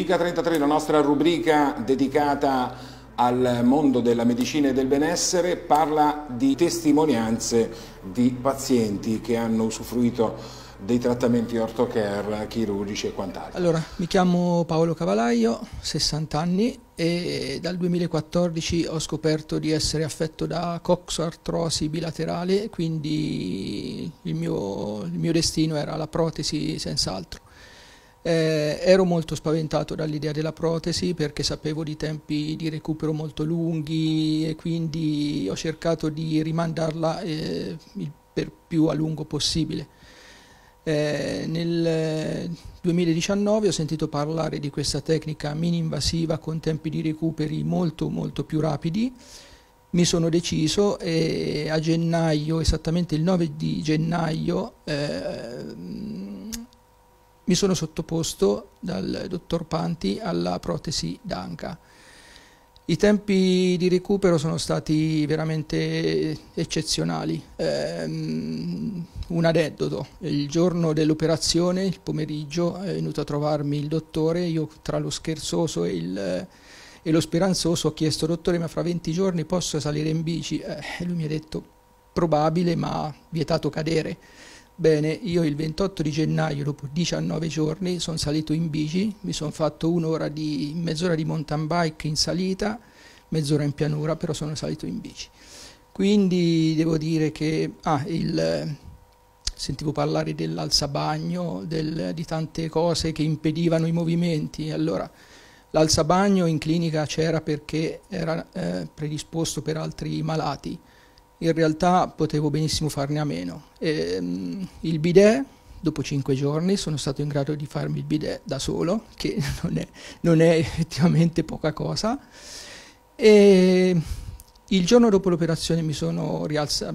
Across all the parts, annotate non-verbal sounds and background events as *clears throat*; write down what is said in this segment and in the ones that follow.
Dica 33, la nostra rubrica dedicata al mondo della medicina e del benessere, parla di testimonianze di pazienti che hanno usufruito dei trattamenti ortocare, chirurgici e quant'altro. Allora, mi chiamo Paolo Cavalaio, 60 anni e dal 2014 ho scoperto di essere affetto da coxoartrosi bilaterale, quindi il mio, il mio destino era la protesi senz'altro. Eh, ero molto spaventato dall'idea della protesi perché sapevo di tempi di recupero molto lunghi e quindi ho cercato di rimandarla eh, il per più a lungo possibile. Eh, nel 2019 ho sentito parlare di questa tecnica mini-invasiva con tempi di recuperi molto molto più rapidi. Mi sono deciso e a gennaio, esattamente il 9 di gennaio, eh, mi sono sottoposto dal dottor Panti alla protesi d'anca. I tempi di recupero sono stati veramente eccezionali. Um, un aneddoto, il giorno dell'operazione, il pomeriggio, è venuto a trovarmi il dottore, io tra lo scherzoso e, il, e lo speranzoso ho chiesto, dottore, ma fra 20 giorni posso salire in bici? Eh, e eh, lui mi ha detto, probabile, ma vietato cadere. Bene, io il 28 di gennaio, dopo 19 giorni, sono salito in bici, mi sono fatto un'ora di, mezz'ora di mountain bike in salita, mezz'ora in pianura, però sono salito in bici. Quindi devo dire che ah, il, sentivo parlare dell'alzabagno, del, di tante cose che impedivano i movimenti. Allora, l'alzabagno in clinica c'era perché era eh, predisposto per altri malati in realtà potevo benissimo farne a meno. E, ehm, il bidet, dopo cinque giorni, sono stato in grado di farmi il bidet da solo, che *laughs* non è, non è effettivamente poca cosa. E il giorno dopo l'operazione mi, mi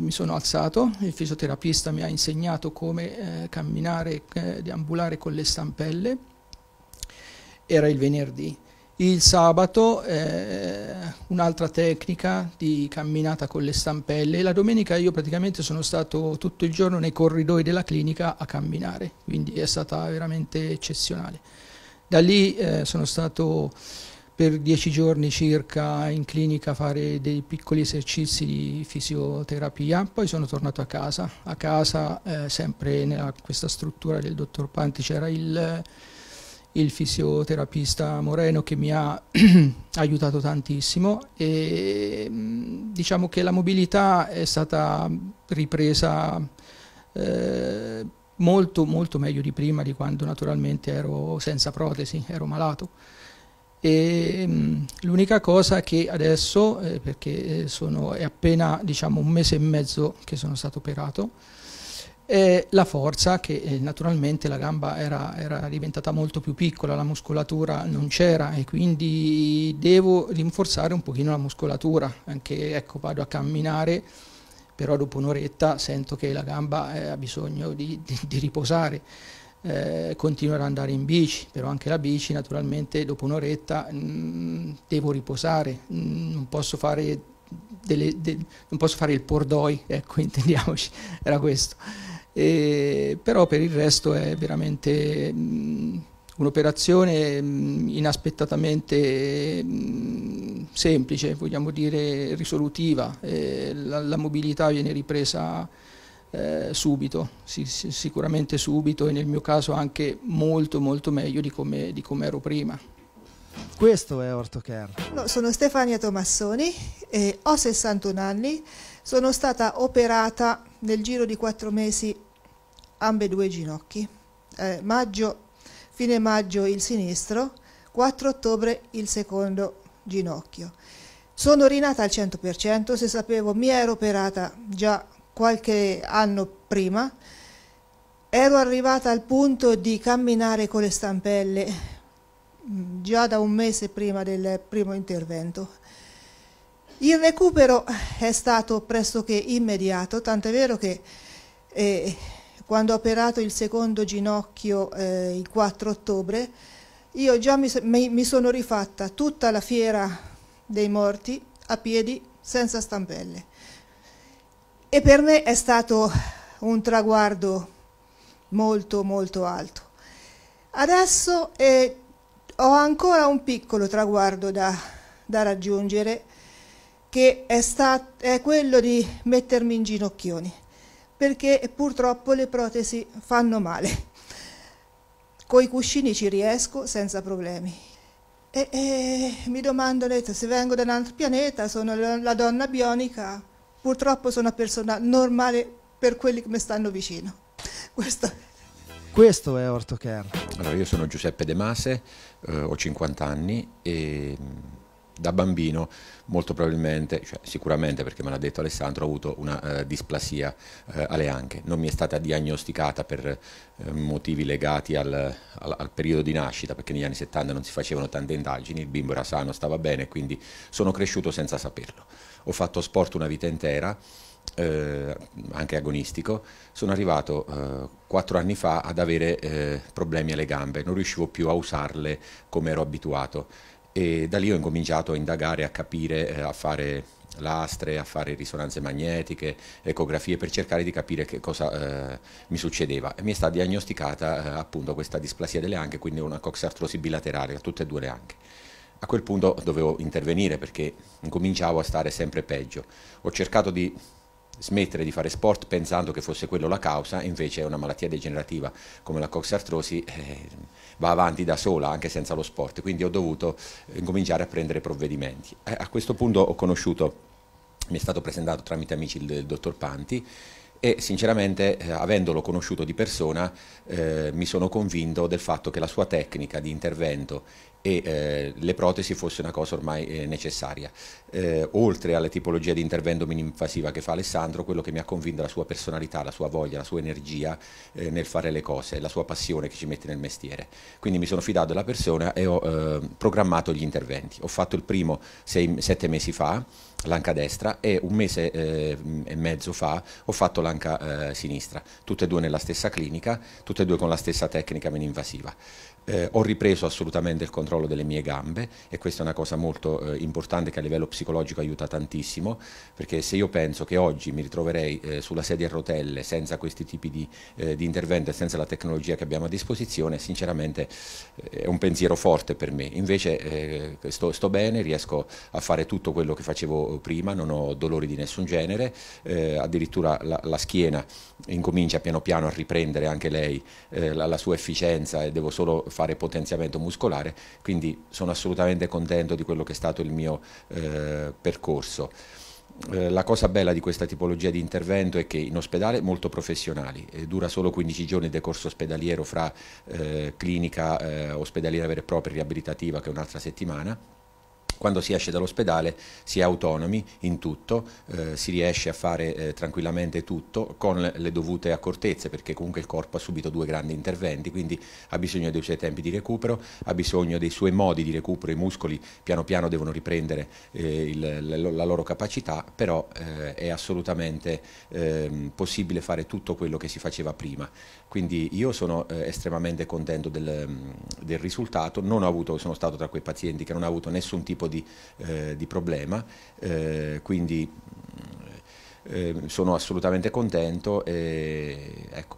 sono, alzato, il fisioterapista mi ha insegnato come eh, camminare, eh, deambulare con le stampelle, era il venerdì. Il sabato eh, un'altra tecnica di camminata con le stampelle la domenica io praticamente sono stato tutto il giorno nei corridoi della clinica a camminare, quindi è stata veramente eccezionale. Da lì eh, sono stato per dieci giorni circa in clinica a fare dei piccoli esercizi di fisioterapia, poi sono tornato a casa. A casa, eh, sempre in questa struttura del dottor Panti, c'era il il fisioterapista Moreno che mi ha *clears throat* aiutato tantissimo e mm, diciamo che la mobilità è stata ripresa eh, molto molto meglio di prima di quando naturalmente ero senza protesi, ero malato. Mm, l'unica cosa che adesso, eh, perché eh, sono, è appena diciamo, un mese e mezzo che sono stato operato, e la forza che eh, naturalmente la gamba era, era, diventata molto più piccola, la muscolatura non c'era e quindi devo rinforzare un pochino la muscolatura, anche ecco vado a camminare però dopo un'oretta sento che la gamba eh, ha bisogno di, di, di riposare. Eh, continuerò ad andare in bici, però anche la bici naturalmente dopo un'oretta mm, devo riposare, mh, mm, non, posso delle, de, non posso fare il pordoi, ecco *laughs* intendiamoci, era questo. E, però per il resto è veramente un'operazione inaspettatamente mh, semplice, vogliamo dire risolutiva, eh, la, la, mobilità viene ripresa eh, subito, si, si, sicuramente subito e nel mio caso anche molto molto meglio di come, di come ero prima. Questo è OrtoCare. No, sono Stefania Tomassoni, eh, ho 61 anni, sono stata operata nel giro di quattro mesi ambe due ginocchi. Eh, maggio, fine maggio il sinistro, 4 ottobre il secondo ginocchio. Sono rinata al 100%, se sapevo mi ero operata già qualche anno prima, ero arrivata al punto di camminare con le stampelle mm, già da un mese prima del primo intervento. Il recupero è stato pressoché immediato, tant'è vero che eh, quando ho operato il secondo ginocchio eh, il 4 ottobre, io già mi, mi, sono rifatta tutta la fiera dei morti a piedi senza stampelle. E per me è stato un traguardo molto molto alto. Adesso eh, ho ancora un piccolo traguardo da, da raggiungere che è, è quello di mettermi in ginocchioni perché purtroppo le protesi fanno male. Con i cuscini ci riesco senza problemi. E, e mi domando, se vengo da un altro pianeta, sono la donna bionica, purtroppo sono una persona normale per quelli che mi stanno vicino. Questo questo è Ortocare. Allora, io sono Giuseppe De Mase, eh, ho 50 anni e da bambino molto probabilmente, cioè sicuramente perché me l'ha detto Alessandro, ho avuto una eh, displasia eh, alle anche, non mi è stata diagnosticata per eh, motivi legati al, al, al, periodo di nascita, perché negli anni 70 non si facevano tante indagini, il bimbo era sano, stava bene, quindi sono cresciuto senza saperlo. Ho fatto sport una vita intera, eh, anche agonistico, sono arrivato eh, quattro anni fa ad avere eh, problemi alle gambe, non riuscivo più a usarle come ero abituato e da lì ho incominciato a indagare, a capire, eh, a fare lastre, a fare risonanze magnetiche, ecografie per cercare di capire che cosa eh, mi succedeva. E mi è stata diagnosticata eh, appunto questa displasia delle anche, quindi una coxartrosi bilaterale a tutte e due le anche. A quel punto dovevo intervenire perché incominciavo a stare sempre peggio. Ho cercato di smettere di fare sport pensando che fosse quello la causa, invece è una malattia degenerativa come la coxartrosi eh, va avanti da sola anche senza lo sport, quindi ho dovuto eh, incominciare a prendere provvedimenti. Eh, a questo punto ho conosciuto, mi è stato presentato tramite amici il, il dottor Panti e sinceramente eh, avendolo conosciuto di persona eh, mi sono convinto del fatto che la sua tecnica di intervento e eh, le protesi fosse una cosa ormai eh, necessaria. Eh, oltre alla tipologia di intervento mini-invasiva che fa Alessandro, quello che mi ha convinto è la sua personalità, la sua voglia, la sua energia eh, nel fare le cose, la sua passione che ci mette nel mestiere. Quindi mi sono fidato della persona e ho eh, programmato gli interventi. Ho fatto il primo sei, sette mesi fa, l'anca destra, e un mese eh, e mezzo fa ho fatto l'anca sinistra, tutte e due nella stessa clinica, tutte e due con la stessa tecnica mini-invasiva eh, ho ripreso assolutamente il controllo delle mie gambe e questa è una cosa molto eh, importante che a livello psicologico aiuta tantissimo perché se io penso che oggi mi ritroverei eh, sulla sedia a rotelle senza questi tipi di, eh, di, intervento e senza la tecnologia che abbiamo a disposizione sinceramente eh, è un pensiero forte per me invece eh, sto, sto, bene riesco a fare tutto quello che facevo prima non ho dolori di nessun genere addirittura la, la, schiena incomincia piano piano a riprendere anche lei la, la sua efficienza e devo solo fare potenziamento muscolare, quindi sono assolutamente contento di quello che è stato il mio eh, percorso eh, la cosa bella di questa tipologia di intervento è che in ospedale molto professionali, eh, dura solo 15 giorni il decorso ospedaliero fra eh, clinica eh, ospedaliera vera e propria riabilitativa che è un'altra settimana quando si esce dall'ospedale si è autonomi in tutto, eh, si riesce a fare eh, tranquillamente tutto con le dovute accortezze perché comunque il corpo ha subito due grandi interventi, quindi ha bisogno dei suoi tempi di recupero, ha bisogno dei suoi modi di recupero, i muscoli piano piano devono riprendere eh, il, la loro capacità, però eh, è assolutamente ehm, possibile fare tutto quello che si faceva prima. Quindi io sono eh, estremamente contento del, del risultato, avuto, sono stato tra quei pazienti che non ha avuto nessun tipo di tipo di, eh, di problema, eh, quindi eh, sono assolutamente contento e ecco,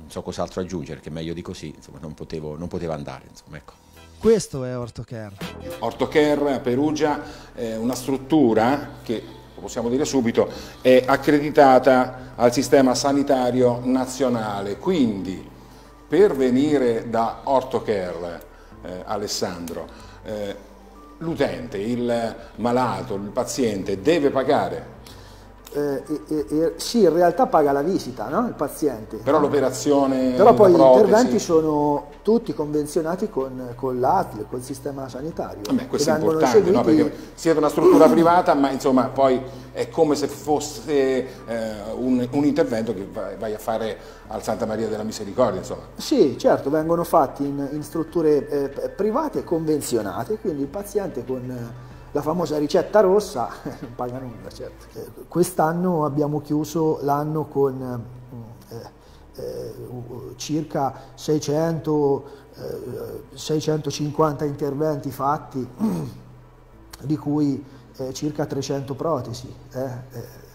non so cos'altro aggiungere, che meglio di così insomma, non, potevo, non poteva andare. Insomma, ecco. Questo è Ortocare. Ortocare a Perugia è una struttura che possiamo dire subito, è accreditata al sistema sanitario nazionale. Quindi, per venire da Ortocare, eh, Alessandro, eh, l'utente, il malato, il paziente deve pagare eh, eh, eh, sì, in realtà paga la visita no? il paziente. Però l'operazione. Però poi gli interventi sono tutti convenzionati con, con l'ATL, col sistema sanitario. Vabbè, questo è importante, no? perché siete una struttura privata, ma insomma poi è come se fosse eh, un, un, intervento che vai, a fare al Santa Maria della Misericordia. Insomma. Sì, certo, vengono fatti in, in strutture eh, private convenzionate, quindi il paziente con la famosa ricetta rossa *laughs* non paga nulla, certo. Eh, quest'anno abbiamo chiuso l'anno con eh, eh, eh circa 600, eh, 650 interventi fatti, *clears throat* di cui eh, circa 300 protesi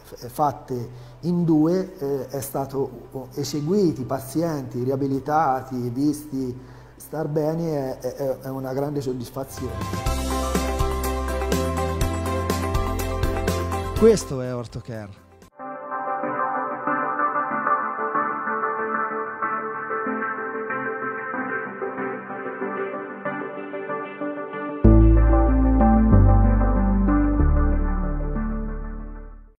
fatte in due, è stato oh, eseguiti pazienti, riabilitati, visti star bene, è, è, è una grande soddisfazione. Questo è OrtoCare.